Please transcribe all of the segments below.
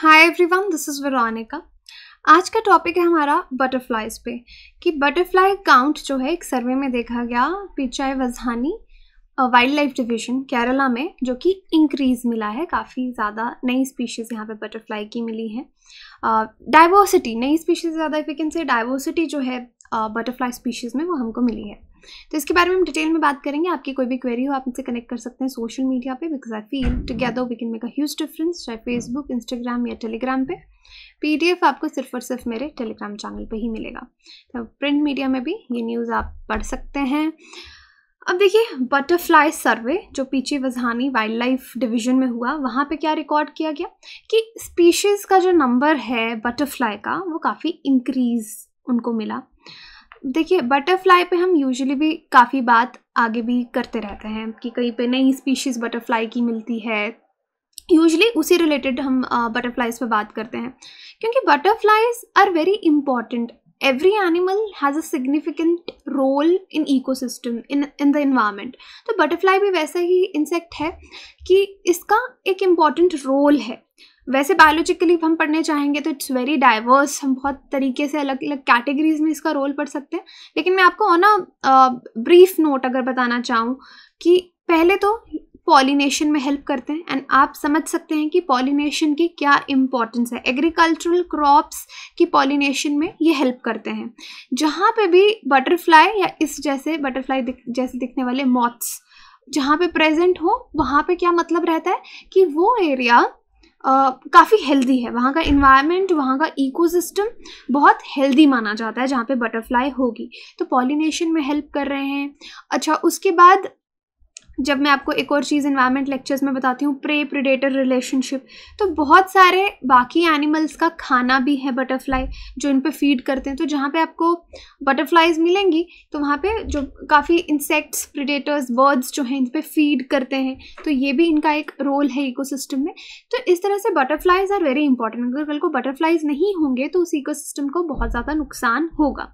hi everyone this is Veronica आज का topic है हमारा बटरफ्लाइज पे कि बटरफ्लाई काउंट जो है एक सर्वे में देखा गया Peechi Vazhani wild life division Kerala में जो कि इंक्रीज़ मिला है काफ़ी ज़्यादा नई स्पीशीज़ यहाँ पे बटरफ्लाई की मिली है डाइवर्सिटी uh, नई स्पीशीज़ ज़्यादा इफ कैन से डाइवर्सिटी जो है बटरफ्लाई uh, स्पीशीज़ में वो हमको मिली है तो इसके बारे में हम डिटेल में बात करेंगे आपकी कोई भी क्वेरी हो आप मुझसे कनेक्ट कर सकते हैं सोशल मीडिया पे because I feel together we can make a huge difference चाहे फेसबुक इंस्टाग्राम या टेलीग्राम पे पीडीएफ आपको सिर्फ और सिर्फ मेरे टेलीग्राम चैनल पे ही मिलेगा तो प्रिंट मीडिया में भी ये न्यूज़ आप पढ़ सकते हैं अब देखिए बटरफ्लाई सर्वे जो पीछे वजहानी वाइल्ड लाइफ डिवीजन में हुआ वहाँ पे क्या रिकॉर्ड किया गया कि स्पीशीज़ का जो नंबर है बटरफ्लाई का वो काफ़ी इंक्रीज़ उनको मिला देखिए बटरफ्लाई पे हम यूजुअली भी काफ़ी बात आगे भी करते रहते हैं कि कहीं पे नई स्पीशीज़ बटरफ्लाई की मिलती है यूजली उसी रिलेटेड हम बटरफ्लाइज पे बात करते हैं क्योंकि butterflies are very important every animal has a significant role in ecosystem in in the environment तो बटरफ्लाई भी वैसा ही इंसेक्ट है कि इसका एक इम्पॉर्टेंट रोल है वैसे बायोलॉजिकली हम पढ़ने चाहेंगे तो इट्स वेरी डाइवर्स हम बहुत तरीके से अलग अलग कैटेगरीज में इसका रोल पढ़ सकते हैं लेकिन मैं आपको ऑन अ ब्रीफ नोट अगर बताना चाहूँ कि पहले तो पॉलिनेशन में हेल्प करते हैं एंड आप समझ सकते हैं कि पॉलिनेशन की क्या इम्पोर्टेंस है एग्रीकल्चरल क्रॉप्स की पॉलिनेशन में ये हेल्प करते हैं जहाँ पे भी बटरफ्लाई या इस जैसे बटरफ्लाई दिख, जैसे दिखने वाले मॉथ्स जहाँ पे प्रेजेंट हो वहाँ पे क्या मतलब रहता है कि वो एरिया काफ़ी हेल्दी है वहाँ का इन्वायरमेंट वहाँ का इकोसिस्टम बहुत हेल्दी माना जाता है जहाँ पे बटरफ्लाई होगी तो पॉलिनेशन में हेल्प कर रहे हैं अच्छा उसके बाद जब मैं आपको एक और चीज़ इन्वायरमेंट लेक्चर्स में बताती हूँ प्रे प्रिडेटर रिलेशनशिप तो बहुत सारे बाकी एनिमल्स का खाना भी है बटरफ्लाई जो इन पर फीड करते हैं तो जहाँ पे आपको बटरफ्लाइज मिलेंगी तो वहाँ पे जो काफ़ी इंसेक्ट्स प्रिडेटर्स बर्ड्स जो हैं इन पर फीड करते हैं तो ये भी इनका एक रोल है इको में तो इस तरह से बटरफ्लाइज आर वेरी इंपॉर्टेंट अगर कल को बटरफ्लाइज नहीं होंगे तो उस इको को बहुत ज़्यादा नुकसान होगा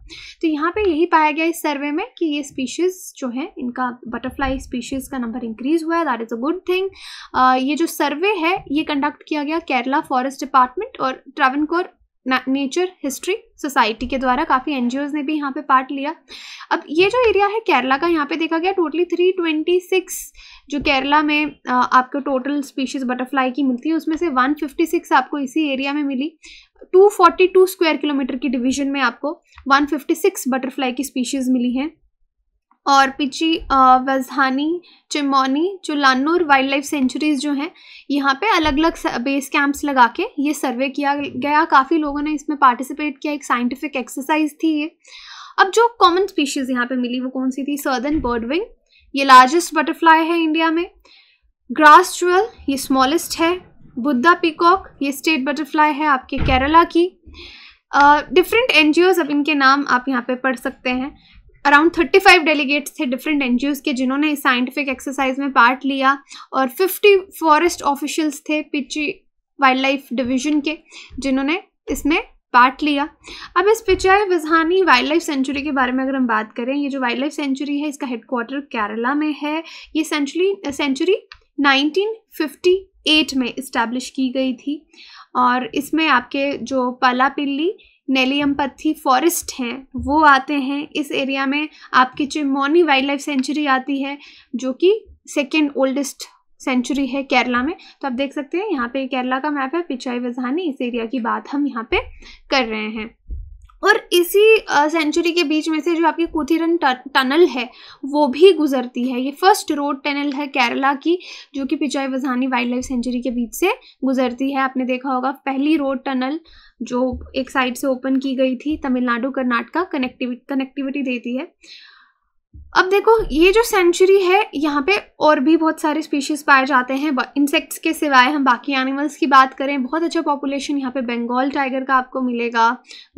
तो यहाँ पर यही पाया गया इस सर्वे में कि ये स्पीशीज़ जो हैं इनका बटरफ्लाई स्पीशीज़ का नंबर इंक्रीज हुआ है that is a good thing ये जो सर्वे है ये कंडक्ट किया गया केरला फॉरेस्ट डिपार्टमेंट और ट्रावनकोर नेचर हिस्ट्री सोसाइटी के द्वारा काफ़ी एन ने भी यहाँ पे पार्ट लिया अब ये जो एरिया है केरला का यहाँ पे देखा गया टोटली 326 जो केरला में uh, आपको टोटल स्पीशीज़ बटरफ्लाई की मिलती है उसमें से 156 आपको इसी एरिया में मिली 242 स्क्वायर किलोमीटर की डिवीजन में आपको 156 बटरफ्लाई की स्पीशीज़ मिली हैं और पिची वजहानी चिमौनी जो लानूर वाइल्ड लाइफ सेंचुरीज जो हैं यहाँ पे अलग अलग बेस कैंप्स लगा के ये सर्वे किया गया काफ़ी लोगों ने इसमें पार्टिसिपेट किया एक साइंटिफिक एक्सरसाइज थी ये अब जो कॉमन स्पीशीज़ यहाँ पे मिली वो कौन सी थी सर्दन बर्डविंग ये लार्जेस्ट बटरफ्लाई है इंडिया में ग्रास ट्रल ये स्मॉलेस्ट है बुद्धा पिकॉक ये स्टेट बटरफ्लाई है आपके केरला की डिफरेंट एन अब इनके नाम आप यहाँ पे पढ़ सकते हैं अराउंड 35 डेलीगेट्स थे डिफरेंट एन के जिन्होंने इस साइंटिफिक एक्सरसाइज में पार्ट लिया और 50 फॉरेस्ट ऑफिशियल्स थे पिची वाइल्ड लाइफ डिविजन के जिन्होंने इसमें पार्ट लिया अब इस Peechi Vazhani wild life sanctuary के बारे में अगर हम बात करें ये जो वाइल्ड लाइफ सेंचुरी है इसका हेडक्वार्टर केरला में है ये सेंचुरी सेंचुरी एट में इस्टेब्लिश की गई थी और इसमें आपके जो पाला पिल्ली नेलियमपत्थी फॉरेस्ट हैं वो आते हैं इस एरिया में आपकी चिमोनी वाइल्ड लाइफ सेंचुरी आती है जो कि सेकेंड ओल्डेस्ट सेंचुरी है केरला में तो आप देख सकते हैं यहाँ पे केरला का मैप है पिचाई वजहानी इस एरिया की बात हम यहाँ पे कर रहे हैं और इसी सेंचुरी के बीच में से जो आपकी कुथिरन टनल है वो भी गुजरती है ये फर्स्ट रोड टनल है केरला की जो कि Peechi Vazhani wild life sanctuary के बीच से गुजरती है आपने देखा होगा पहली रोड टनल जो एक साइड से ओपन की गई थी तमिलनाडु कर्नाटका कनेक्टिविटी कनेक्टिविटी देती है अब देखो ये जो सेंचुरी है यहाँ पे और भी बहुत सारे स्पीशीज पाए जाते हैं इंसेक्ट्स के सिवाय हम बाकी एनिमल्स की बात करें बहुत अच्छा पॉपुलेशन यहाँ पे बंगाल टाइगर का आपको मिलेगा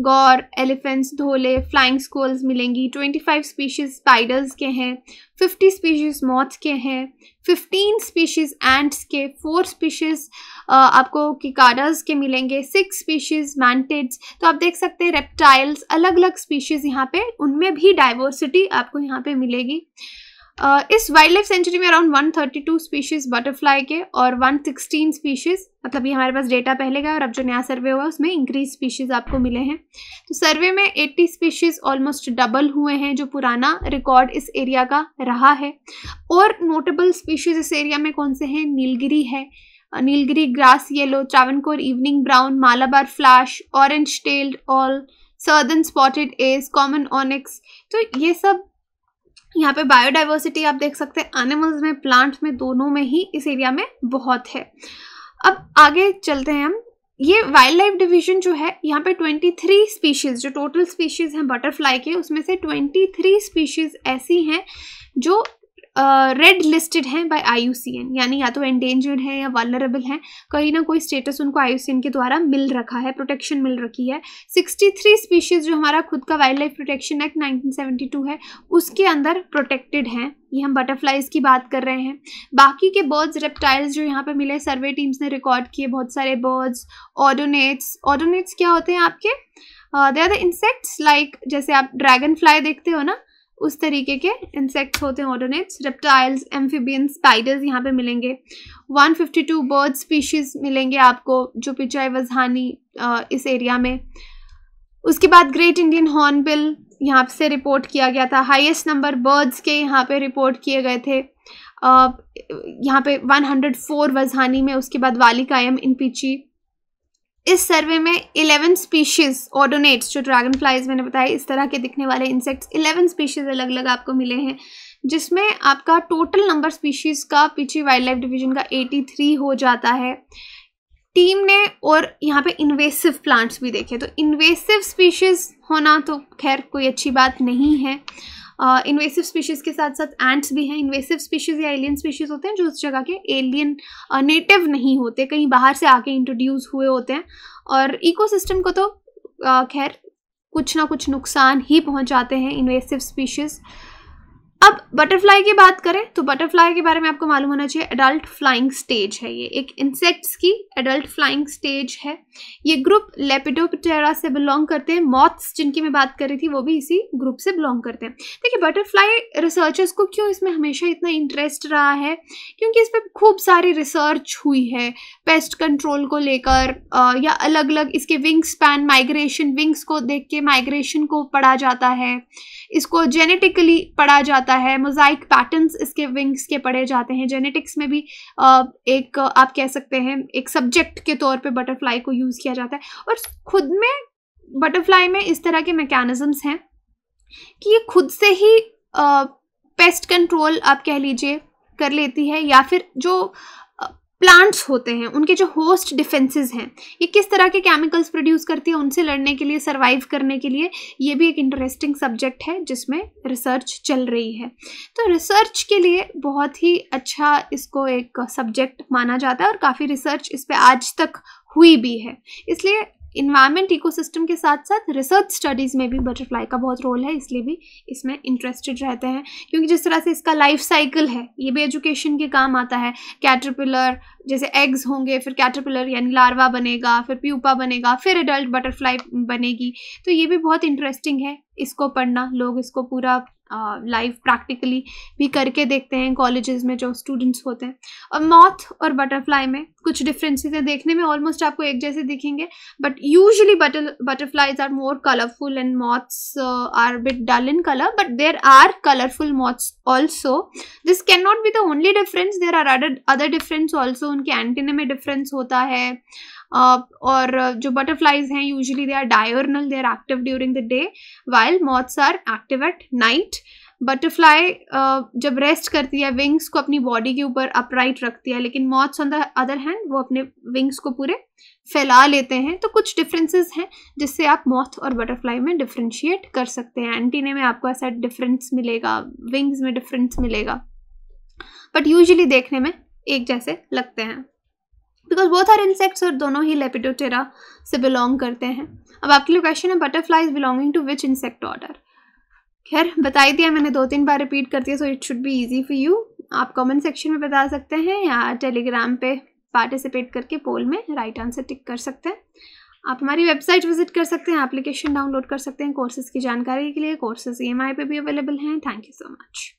gaur elephants dhole flying squirrels मिलेंगी 25 स्पीशीज स्पाइडर्स के हैं 50 स्पीशीज मॉथ्स के हैं 15 स्पीशीज एंट्स के फोर स्पीशीज आपको किकाडास के मिलेंगे सिक्स स्पीशीज मैंटेड्स तो आप देख सकते हैं रेप्टाइल्स अलग अलग स्पीशीज यहाँ पे उनमें भी डाइवर्सिटी आपको यहाँ पे मिलेगी Uh, इस वाइल्ड लाइफ सेंचुरी में अराउंड 132 स्पीशीज बटरफ्लाई के और 116 स्पीशीज मतलब ये हमारे पास डेटा पहले का और अब जो नया सर्वे हुआ उसमें इंक्रीज स्पीशीज आपको मिले हैं तो सर्वे में 80 स्पीशीज ऑलमोस्ट डबल हुए हैं जो पुराना रिकॉर्ड इस एरिया का रहा है और नोटेबल स्पीशीज इस एरिया में कौन से हैं नीलगिरी है Nilgiri grass yellow Travancore evening brown Malabar flash orange tailed awl southern spotted ace common onyx तो ये सब यहाँ पे बायोडाइवर्सिटी आप देख सकते हैं एनिमल्स में प्लांट्स में दोनों में ही इस एरिया में बहुत है अब आगे चलते हैं हम ये वाइल्ड लाइफ डिवीजन जो है यहाँ पे 23 स्पीशीज़ जो टोटल स्पीशीज़ हैं बटरफ्लाई के उसमें से 23 स्पीशीज़ ऐसी हैं जो रेड लिस्टेड हैं बाय आई यानी या तो एंडेंजर्ड हैं या वालरेबल हैं कहीं ना कोई स्टेटस उनको आई के द्वारा मिल रखा है प्रोटेक्शन मिल रखी है 63 स्पीशीज जो हमारा खुद का वाइल्ड लाइफ प्रोटेक्शन एक्ट 1972 है उसके अंदर प्रोटेक्टेड हैं ये हम बटरफ्लाइज की बात कर रहे हैं बाकी के बर्ड्स रेप्टाइल्स जो यहाँ पर मिले सर्वे टीम्स ने रिकॉर्ड किए बहुत सारे बर्ड्स ऑडोनेट्स ऑडोनेट्स क्या होते हैं आपके they are the insects like जैसे आप ड्रैगन फ्लाई देखते हो ना उस तरीके के इंसेक्ट्स होते हैं ऑर्डोनेट्स रेप्टाइल्स एम्फीबियन स्पाइडर्स यहाँ पे मिलेंगे 152 बर्ड स्पीशीज मिलेंगे आपको जो पिचाई वजहानी इस एरिया में उसके बाद ग्रेट इंडियन हॉर्नबिल यहाँ से रिपोर्ट किया गया था हाईएस्ट नंबर बर्ड्स के यहाँ पे रिपोर्ट किए गए थे यहाँ पे 104 वजहानी में उसके बाद वाली कायम इन पीची इस सर्वे में 11 स्पीशीज ऑर्डोनेट्स जो ड्रैगन फ्लाइज मैंने बताया इस तरह के दिखने वाले इंसेक्ट्स 11 स्पीशीज अलग अलग आपको मिले हैं जिसमें आपका टोटल नंबर स्पीशीज का पीछे वाइल्ड लाइफ डिवीजन का 83 हो जाता है टीम ने और यहाँ पे इन्वेसिव प्लांट्स भी देखे तो इन्वेसिव स्पीशीज होना तो खैर कोई अच्छी बात नहीं है इन्वेसिव uh, स्पीशीज़ के साथ साथ एंट्स भी हैं इन्वेसिव स्पीशीज़ या एलियन स्पीशीज़ होते हैं जो उस जगह के एलियन नेटिव uh, नहीं होते कहीं बाहर से आके इंट्रोड्यूस हुए होते हैं और इकोसिस्टम को तो uh, खैर कुछ ना कुछ नुकसान ही पहुंचाते हैं इन्वेसिव स्पीशीज़ अब बटरफ्लाई की बात करें तो बटरफ्लाई के बारे में आपको मालूम होना चाहिए एडल्ट फ्लाइंग स्टेज है ये एक इंसेक्ट्स की एडल्ट फ्लाइंग स्टेज है ये ग्रुप लेपिडोपटेरा से बिलोंग करते हैं मॉथ्स जिनकी मैं बात कर रही थी वो भी इसी ग्रुप से बिलोंग करते हैं देखिए बटरफ्लाई रिसर्चर्स को क्यों इसमें हमेशा इतना इंटरेस्ट रहा है क्योंकि इस पर खूब सारी रिसर्च हुई है पेस्ट कंट्रोल को लेकर या अलग अलग इसके विंग्स पैन माइग्रेशन विंग्स को देख के माइग्रेशन को पढ़ा जाता है इसको जेनेटिकली पढ़ा जाता होता है मोजाइक पैटर्न्स इसके विंग्स के पढ़े जाते हैं जेनेटिक्स में भी एक आप कह सकते हैं एक सब्जेक्ट के तौर पे बटरफ्लाई को यूज़ किया जाता है और खुद में बटरफ्लाई में इस तरह के मैकेनिज़म्स हैं कि ये खुद से ही पेस्ट कंट्रोल आप कह लीजिए कर लेती है या फिर जो प्लांट्स होते हैं उनके जो होस्ट डिफेंसेस हैं ये किस तरह के केमिकल्स प्रोड्यूस करती है उनसे लड़ने के लिए सरवाइव करने के लिए ये भी एक इंटरेस्टिंग सब्जेक्ट है जिसमें रिसर्च चल रही है तो रिसर्च के लिए बहुत ही अच्छा इसको एक सब्जेक्ट माना जाता है और काफ़ी रिसर्च इस पर आज तक हुई भी है इसलिए इन्वायरमेंट इकोसिस्टम के साथ साथ रिसर्च स्टडीज़ में भी बटरफ्लाई का बहुत रोल है इसलिए भी इसमें इंटरेस्टेड रहते हैं क्योंकि जिस तरह से इसका लाइफ साइकिल है ये भी एजुकेशन के काम आता है कैटरपिलर जैसे एग्स होंगे फिर कैटरपिलर यानी लार्वा बनेगा फिर प्यूपा बनेगा फिर एडल्ट बटरफ्लाई बनेगी तो ये भी बहुत इंटरेस्टिंग है इसको पढ़ना लोग इसको पूरा लाइव uh, प्रैक्टिकली भी करके देखते हैं कॉलेजेस में जो स्टूडेंट्स होते हैं और मॉथ और बटरफ्लाई में कुछ डिफरेंसेस है देखने में ऑलमोस्ट आपको एक जैसे दिखेंगे but usually butter butterflies are more colourful and moths are bit dull in colour but there are colourful moths also this can not be the only difference there are other difference also उनके antennae में difference होता है Uh, और जो butterflies हैं usually they are diurnal they are active during the day while moths are active at night butterfly जब rest करती है विंग्स को अपनी बॉडी के ऊपर अपराइट रखती है लेकिन moths on the other hand वो अपने विंग्स को पूरे फैला लेते हैं तो कुछ डिफरेंसेस हैं जिससे आप मॉथ और बटरफ्लाई में डिफ्रेंशिएट कर सकते हैं एंटीने में आपको ऐसा डिफरेंस मिलेगा विंग्स में डिफरेंस मिलेगा बट यूजली देखने में एक जैसे लगते हैं बिकॉज बहुत सारे इंसेक्ट्स और दोनों ही लेपिडोटेरा से बिलोंग करते हैं अब आपके लिए क्वेश्चन है butterflies belonging to which insect order खैर बताई दिया मैंने दो तीन बार रिपीट कर दिया so it should be easy for you आप कॉमेंट सेक्शन में बता सकते हैं या टेलीग्राम पे पार्टिसिपेट करके पोल में राइट आंसर टिक कर सकते हैं आप हमारी वेबसाइट विजिट कर सकते हैं एप्लीकेशन डाउनलोड कर सकते हैं कोर्सेज़ की जानकारी के लिए कोर्सेज़ ई e पे भी अवेलेबल हैं थैंक यू सो मच